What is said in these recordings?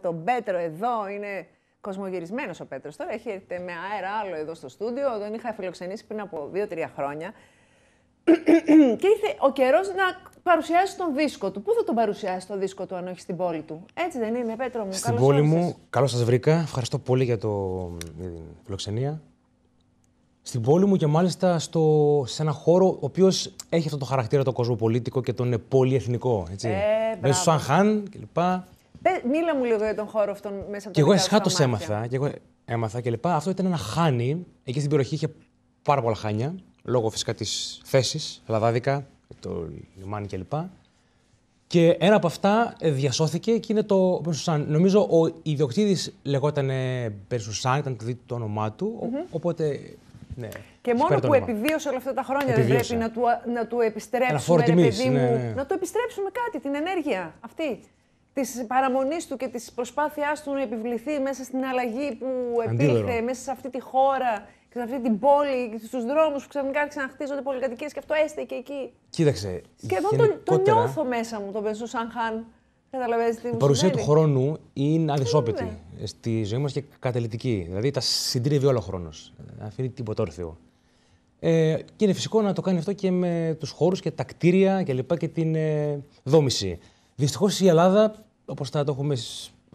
Το Πέτρο εδώ είναι κοσμογυρισμένος ο Πέτρος. Τώρα έρθει με αέρα άλλο εδώ στο στούντιο. Τον είχα φιλοξενήσει πριν από 2-3 χρόνια. και ήρθε ο καιρός να παρουσιάσει τον δίσκο του. Πού θα τον παρουσιάσει το δίσκο του, αν όχι στην πόλη του. Έτσι δεν είναι, Πέτρο μου. Στην πόλη μου, καλώς σας βρήκα. Ευχαριστώ πολύ για, το, την φιλοξενία. Στην πόλη μου και μάλιστα στο, σε ένα χώρο ο οποίος έχει αυτό το χαρακτήρα το κοσμοπολίτικο και τον πολυεθνικό. Έτσι. Ε, στο Σαν Χάν κλπ. Μίλα μου λίγο για τον χώρο αυτόν μέσα από το Και εγώ εσχάτω έμαθα. Και εγώ έμαθα και λοιπά. Αυτό ήταν ένα χάνι. Εκεί στην περιοχή είχε πάρα πολλά χάνια. Λόγω φυσικά της θέσης, λαδάδικα, το λιμάνι κλπ. Και ένα από αυτά διασώθηκε και είναι το Μπερσουσάν. Νομίζω ο ιδιοκτήτης λεγόταν Μπερσουσάν, ήταν δηλαδή το όνομά του. Mm-hmm. Οπότε. Ναι, και μόνο που επιβίωσε όλα αυτά τα χρόνια δεν πρέπει να του, να του επιστρέψουμε, ρε παιδί ναι. να του επιστρέψουμε κάτι, την ενέργεια αυτή της παραμονής του και της προσπάθειάς του να επιβληθεί μέσα στην αλλαγή που επήλθε μέσα σε αυτή τη χώρα και σε αυτή την πόλη, στους δρόμους που ξαφνικά άρχισαν να χτίζονται πολυκατοικίες και αυτό έστε και εκεί. Κοίταξε. Και γενικότερα... τον, νιώθω μέσα μου τον Μπενσού Σανχάν. Καταλαβαίνετε τι Η παρουσία του χρόνου είναι αδυσόπιτη ναι. στη ζωή μας και καταλητική. Δηλαδή τα συντρίβει όλο ο χρόνος. Αφήνει τίποτα όρθιο. Ε, και είναι φυσικό να το κάνει αυτό και με τους χώρους και τα κτίρια και και την ε, δόμηση. Δυστυχώς η Ελλάδα όπως θα το έχουμε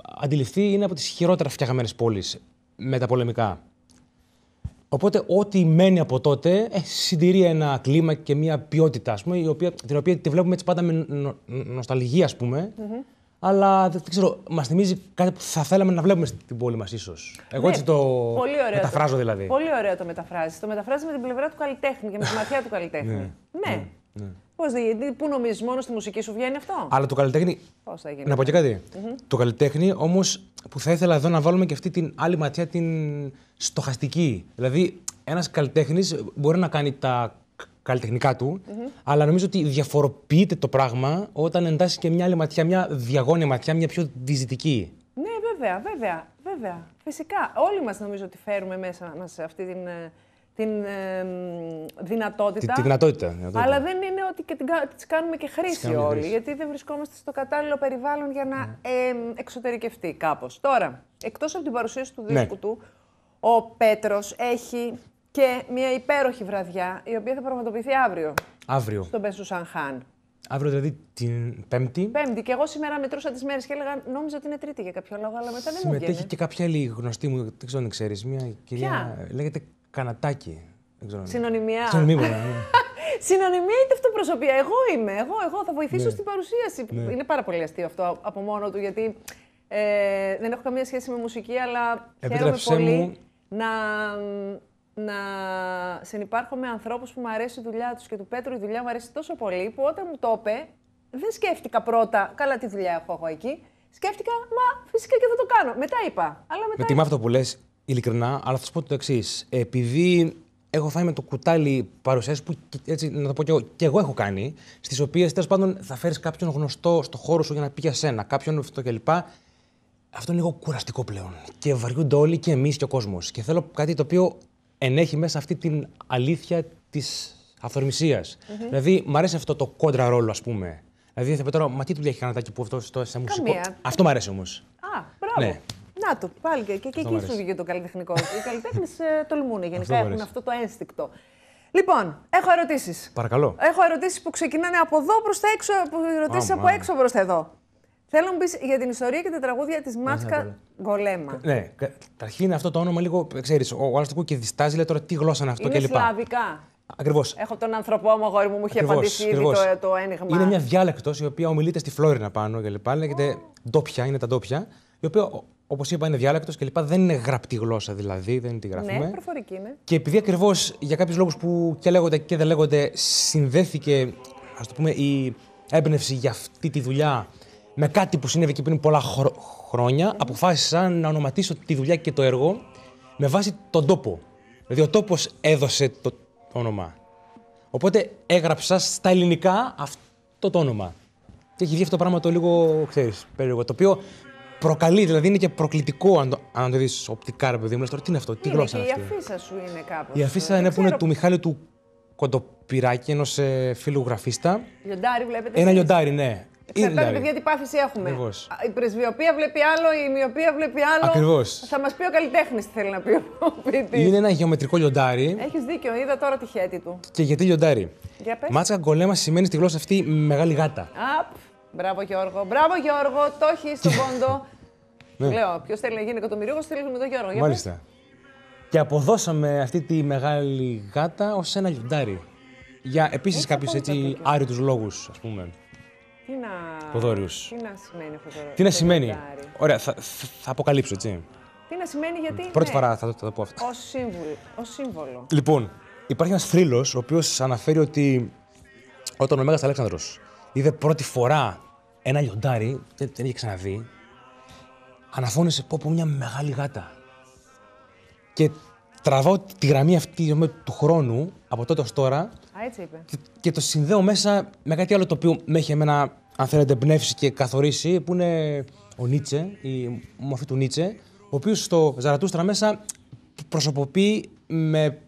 αντιληφθεί, είναι από τις χειρότερα φτιαγμένες πόλεις μεταπολεμικά. Οπότε ό,τι μένει από τότε ε, συντηρεί ένα κλίμα και μια ποιότητα, η οποία, την οποία τη βλέπουμε έτσι πάντα με νο, νοσταλγία, ας πουμε Αλλά δεν ξέρω, μας θυμίζει κάτι που θα θέλαμε να βλέπουμε στην πόλη μας, ίσως. Εγώ ναι, έτσι το πολύ μεταφράζω δηλαδή. Πολύ ωραίο το μεταφράζεις. Το μεταφράζεις με την πλευρά του καλλιτέχνη και με τη ματιά του καλλιτέχνη. ναι. ναι. ναι, ναι. Πώς γιατί πού νομίζεις, μόνο στη μουσική σου βγαίνει αυτό. Αλλά το καλλιτέχνη. Πώς θα γίνει. Να πω και κατι Το καλλιτέχνη όμως που θα ήθελα εδώ να βάλουμε και αυτή την άλλη ματιά, την στοχαστική. Δηλαδή, ένας καλλιτέχνης μπορεί να κάνει τα καλλιτεχνικά του, αλλά νομίζω ότι διαφοροποιείται το πράγμα όταν εντάσσει και μια άλλη ματιά, μια διαγώνια ματιά, μια πιο διζητική. Ναι, βέβαια, βέβαια, βέβαια. Φυσικά. Όλοι μας νομίζω ότι φέρουμε μέσα μας αυτή την ε, την ε, δυνατότητα. Την, δυνατότητα, Αλλά δεν είναι ότι και την, τις κάνουμε και χρήση κάνουμε όλοι, γιατί δεν βρισκόμαστε στο κατάλληλο περιβάλλον για να ναι. ε, εξωτερικευτεί κάπως. Τώρα, εκτός από την παρουσίαση του δίσκου ναι. του, ο Πέτρος έχει και μια υπέροχη βραδιά, η οποία θα πραγματοποιηθεί αύριο. Αύριο. Στον Πέσου Σανχάν. Αύριο δηλαδή την Πέμπτη. Πέμπτη. Και εγώ σήμερα μετρούσα τις μέρες και έλεγα νόμιζα ότι είναι Τρίτη για κάποιο λόγο, αλλά μετά δεν μου Συμμετέχει και κάποια άλλη γνωστή μου, δεν ξέρω αν ξέρεις. Μια κυρία. Ποια? Λέγεται Κανατάκι. Δεν ξέρω. Συνωνυμία. Συνωνυμία. Ναι. Συνωνυμία είτε αυτοπροσωπία. Εγώ είμαι. Εγώ, εγώ θα βοηθήσω ναι. στην παρουσίαση. Ναι. Είναι πάρα πολύ αστείο αυτό από μόνο του, γιατί ε, δεν έχω καμία σχέση με μουσική, αλλά Επίτρεψέ χαίρομαι πολύ να, να συνεπάρχω με ανθρώπους που μου αρέσει η δουλειά τους και του Πέτρου η δουλειά μου αρέσει τόσο πολύ που όταν μου το είπε, δεν σκέφτηκα πρώτα, καλά τι δουλειά έχω εγώ εκεί, σκέφτηκα, μα φυσικά και θα το κάνω. Μετά είπα. Αλλά μετά... Με τι αυτό που ειλικρινά, αλλά θα σου πω το εξής. Επειδή έχω φάει με το κουτάλι παρουσιάσει που έτσι, να το πω και εγώ, και εγώ έχω κάνει, στις οποίες τέλος πάντων θα φέρεις κάποιον γνωστό στο χώρο σου για να πει για σένα, κάποιον αυτό κλπ. Αυτό είναι λίγο κουραστικό πλέον. Και βαριούνται όλοι και εμείς και ο κόσμος. Και θέλω κάτι το οποίο ενέχει μέσα αυτή την αλήθεια της αυθορμησια Δηλαδή, μου αρέσει αυτό το κόντρα ρόλο, ας πούμε. Δηλαδή, θα πει τώρα, μα τι δουλειά έχει που αυτό σε μουσικό. Αυτό μου αρέσει όμως. Α, μπράβο. Ναι. Να το, πάλι και, και, και εκεί σου βγήκε το καλλιτεχνικό. Οι καλλιτέχνες ε, τολμούν γενικά, έχουν αυτό το ένστικτο. Λοιπόν, έχω ερωτήσεις. Παρακαλώ. Έχω ερωτήσεις που ξεκινάνε από εδώ προς τα έξω, ερωτήσει από έξω προς τα εδώ. Θέλω να μπει πεις για την ιστορία και τα τραγούδια της Μάσκα. Γκολέμα. Ναι, καταρχήν αυτό το όνομα λίγο. Ξέρεις, ο άλλο το και διστάζει, λέει τώρα τι γλώσσα είναι αυτό κλπ. σλαβικά. Ακριβώς. Έχω τον άνθρωπό μου, αγόρι μου, μου είχε ακριβώς, απαντήσει ήδη το, το ένιγμα. Είναι μια διάλεκτος η οποία ομιλείται στη Φλόρινα πάνω κλπ. Λέγεται oh. ντόπια, είναι τα ντόπια. Η οποία Όπως είπα, είναι διάλεκτος και λοιπά. Δεν είναι γραπτή γλώσσα δηλαδή, δεν τη ναι, γράφουμε. Ναι, προφορική είναι. Και επειδή ακριβώς για κάποιους λόγους που και λέγονται και δεν λέγονται, συνδέθηκε ας το πούμε η έμπνευση για αυτή τη δουλειά με κάτι που συνέβη και πριν πολλά χρόνια, αποφάσισα να ονοματίσω τη δουλειά και το έργο με βάση τον τόπο. Δηλαδή, ο τόπος έδωσε το, όνομα. Οπότε έγραψα στα ελληνικά αυτό το όνομα. Και έχει βγει αυτό το πράγμα το λίγο, ξέρεις, περίεργο. Το οποίο προκαλεί, δηλαδή είναι και προκλητικό αν το, αν το δεις οπτικά, ρε παιδί μου. τώρα τι είναι αυτό, τι γλώσσα είναι αυτή. Η αφίσα σου είναι κάπως. Η αφίσα ε, είναι που είναι του Μιχάλη του Κοντοπυράκη, ενός ε, φίλου γραφίστα. Λιοντάρι, βλέπετε. Ένα λιοντάρι, ναι. Ε, ξέρετε, παιδιά, τι πάθηση έχουμε. Ακριβώς. Η πρεσβειοποίηση βλέπει άλλο, η μοιοπία βλέπει άλλο. Ακριβώς. Θα μας πει ο καλλιτέχνης τι θέλει να πει ο ποιητής. Είναι ένα γεωμετρικό λιοντάρι. Έχεις δίκιο, είδα τώρα τη χέτη του. Και γιατί λιοντάρι. Για πες. Μάτσα γκολέμα σημαίνει στη γλώσσα αυτή μεγάλη γάτα. Απ. Μπράβο Γιώργο. Μπράβο Γιώργο, το έχει στον πόντο. Ναι. Λέω, ποιος θέλει να γίνει εκατομμυρίο, θέλει με τον Γιώργο. Μάλιστα. Και αποδώσαμε αυτή τη μεγάλη γάτα ως ένα λιοντάρι. Για επίσης κάποιου έτσι άρρητου λόγους, ας πούμε. Τι να... Τι να σημαίνει αυτό το Τι να σημαίνει. Ωραία, θα, θα αποκαλύψω, έτσι. Τι να σημαίνει γιατί. Πρώτη ναι. φορά θα, το, θα πω αυτό. Ως σύμβολο. σύμβολο. Λοιπόν, υπάρχει ένας θρύλος ο οποίος αναφέρει ότι όταν ο Μέγας Αλέξανδρος είδε πρώτη φορά ένα λιοντάρι, δεν, δεν είχε ξαναδεί, αναφώνησε πω από μια μεγάλη γάτα. Και τραβάω τη γραμμή αυτή του χρόνου, από τότε ως τώρα, Α, έτσι είπε. Και, το συνδέω μέσα με κάτι άλλο το οποίο με έχει εμένα, αν θέλετε, εμπνεύσει και καθορίσει, που είναι ο Νίτσε, η μορφή του Νίτσε, ο οποίος στο Ζαρατούστρα μέσα προσωποποιεί με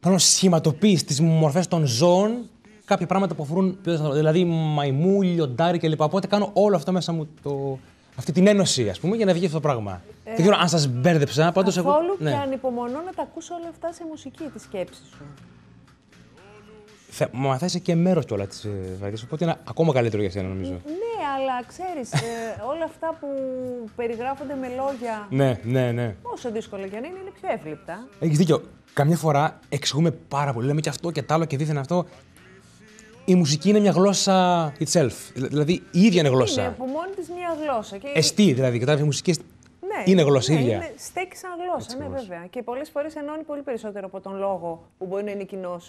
πάνω σχηματοποίηση τις μορφές των ζώων κάποια πράγματα που αφορούν δηλαδή μαϊμού, λιοντάρι κλπ. Οπότε κάνω όλο αυτό μέσα μου το, αυτή την ένωση, ας πούμε, για να βγει αυτό το πράγμα. Ε, Δεν ξέρω αν σας μπέρδεψα. Πάντως καθόλου εγώ, ναι. και ανυπομονώ να τα ακούσω όλα αυτά σε μουσική, της σκέψης σου. μα θα είσαι και μέρος κιόλας της ε, βαριά, οπότε είναι ακόμα καλύτερο για σένα, νομίζω. Ναι, αλλά ξέρεις, ε, όλα αυτά που περιγράφονται με λόγια. Ναι, ναι, ναι. Όσο δύσκολο για να είναι, είναι πιο εύληπτα. Έχεις δίκιο. Καμιά φορά εξηγούμε πάρα πολύ. Λέμε και αυτό και τ' άλλο και δίθεν αυτό η μουσική είναι μια γλώσσα itself. Δηλαδή η ίδια είναι γλώσσα. Είναι από μόνη της μια γλώσσα. Και... Εστί, δηλαδή. Κατάλαβες η μουσική. Ναι, είναι γλώσσα ναι, ίδια. Είναι, στέκει σαν γλώσσα, Έτσι, ναι, βέβαια. Και πολλές φορές ενώνει πολύ περισσότερο από τον λόγο που μπορεί να είναι κοινός.